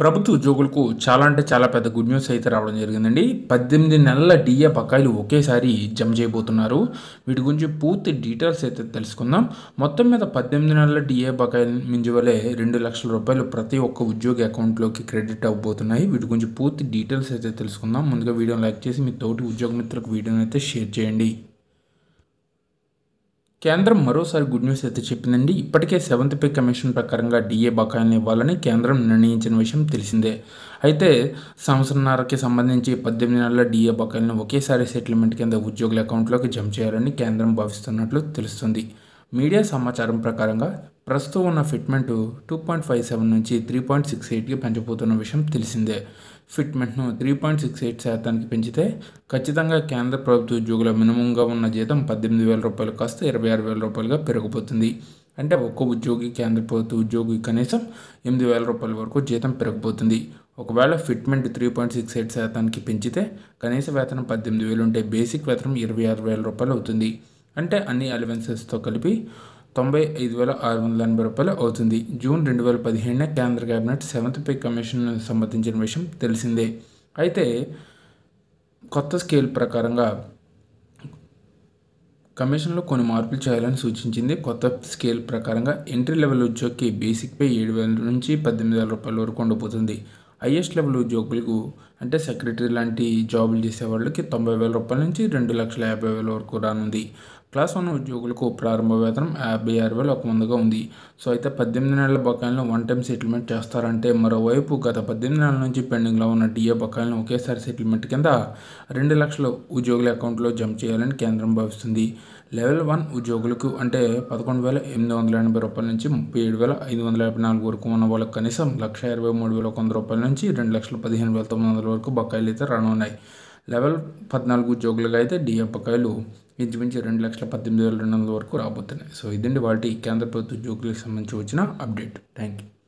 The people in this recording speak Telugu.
ప్రభుత్వ ఉద్యోగులకు చాలా అంటే చాలా పెద్ద గుడ్ న్యూస్ అయితే రావడం జరిగిందండి పద్దెనిమిది నెలల డిఏ బకాయిలు ఒకేసారి జమ చేయబోతున్నారు వీటి గురించి పూర్తి డీటెయిల్స్ అయితే తెలుసుకుందాం మొత్తం మీద పద్దెనిమిది నెలల డిఏ బకాయిలు మించి రెండు లక్షల రూపాయలు ప్రతి ఒక్క ఉద్యోగి అకౌంట్లోకి క్రెడిట్ అవ్వబోతున్నాయి వీటి గురించి పూర్తి డీటెయిల్స్ అయితే తెలుసుకుందాం ముందుగా వీడియోని లైక్ చేసి మీ తోటి ఉద్యోగ మిత్రులకు వీడియోని అయితే షేర్ చేయండి కేంద్రం మరోసారి గుడ్ న్యూస్ అయితే చెప్పిందండి ఇప్పటికే సెవెంత్ పే కమిషన్ ప్రకారంగా డిఏ బకాయిలను ఇవ్వాలని కేంద్రం నిర్ణయించిన విషయం తెలిసిందే అయితే సంవత్సరన్నరకి సంబంధించి పద్దెనిమిది నెలల డిఏ బకాయిలను ఒకేసారి సెటిల్మెంట్ కింద ఉద్యోగుల అకౌంట్లోకి జమ చేయాలని కేంద్రం భావిస్తున్నట్లు తెలుస్తుంది మీడియా సమాచారం ప్రకారంగా ప్రస్తుతం ఉన్న fitment two point five seven నుంచి త్రీ పాయింట్ సిక్స్ ఎయిట్కి పెంచబోతున్న విషయం తెలిసిందే ఫిట్మెంట్ను త్రీ పాయింట్ సిక్స్ ఎయిట్ శాతానికి పెంచితే ఖచ్చితంగా కేంద్ర ప్రభుత్వ ఉద్యోగుల మినిమంగా ఉన్న జీతం పద్దెనిమిది వేల రూపాయలు కాస్త ఇరవై ఆరు వేల రూపాయలుగా పెరగబోతుంది అంటే ఒక్కో ఉద్యోగి కేంద్ర ప్రభుత్వ ఉద్యోగి కనీసం ఎనిమిది వేల రూపాయల వరకు జీతం పెరగబోతుంది ఒకవేళ fitment three point six eight శాతానికి పెంచితే కనీస వేతనం పద్దెనిమిది వేలు ఉంటే బేసిక్ వేతనం ఇరవై ఆరు వేల రూపాయలు అవుతుంది అంటే అన్ని అలవెన్సెస్తో కలిపి తొంభై ఐదు వేల ఆరు వందల ఎనభై రూపాయలు అవుతుంది జూన్ రెండు వేల పదిహేడున కేంద్ర కేబినెట్ సెవెంత్ పే కమిషన్ సంబంధించిన విషయం తెలిసిందే అయితే కొత్త స్కేల్ ప్రకారంగా కమిషన్లో కొన్ని మార్పులు చేయాలని సూచించింది కొత్త స్కేల్ ప్రకారంగా ఎంట్రీ లెవెల్ ఉద్యోగికి బేసిక్ పే ఏడు వేల నుంచి పద్దెనిమిది వేల రూపాయల వరకు ఉండబోతుంది హయ్యెస్ట్ లెవెల్ ఉద్యోగులకు అంటే సెక్రటరీ లాంటి జాబులు చేసే వాళ్ళకి తొంభై వేల రూపాయల నుంచి రెండు లక్షల యాభై వేల వరకు రానుంది క్లాస్ వన్ ఉద్యోగులకు ప్రారంభ వేతనం యాభై ఆరు వేల ఒక వందగా ఉంది సో అయితే పద్దెనిమిది నెలల బకాయిలను వన్ టైం సెటిల్మెంట్ చేస్తారంటే మరోవైపు గత పద్దెనిమిది నెలల నుంచి పెండింగ్లో ఉన్న డిఏ బకాయిలను ఒకేసారి సెటిల్మెంట్ కింద రెండు లక్షల ఉద్యోగుల అకౌంట్లో జమ చేయాలని కేంద్రం భావిస్తుంది లెవెల్ వన్ ఉద్యోగులకు అంటే పదకొండు వేల ఎనిమిది వందల ఎనభై రూపాయల నుంచి ముప్పై ఏడు వేల ఐదు వందల యాభై నాలుగు వరకు ఉన్న వాళ్ళకి కనీసం లక్ష ఇరవై మూడు వేల ఒక వంద రూపాయల నుంచి రెండు లక్షల పదిహేను వేల తొమ్మిది వందల వరకు బకాయిలు అయితే రానున్నాయి లెవెల్ పద్నాలుగు ఉద్యోగులకు అయితే డిఏ బకాయిలు ఇంచుమించు రెండు లక్షల పద్దెనిమిది వేల రెండు వందల వరకు రాబోతున్నాయి సో ఇదండి వాటి కేంద్ర ప్రభుత్వ ఉద్యోగులకు సంబంధించి వచ్చిన అప్డేట్ థ్యాంక్ యూ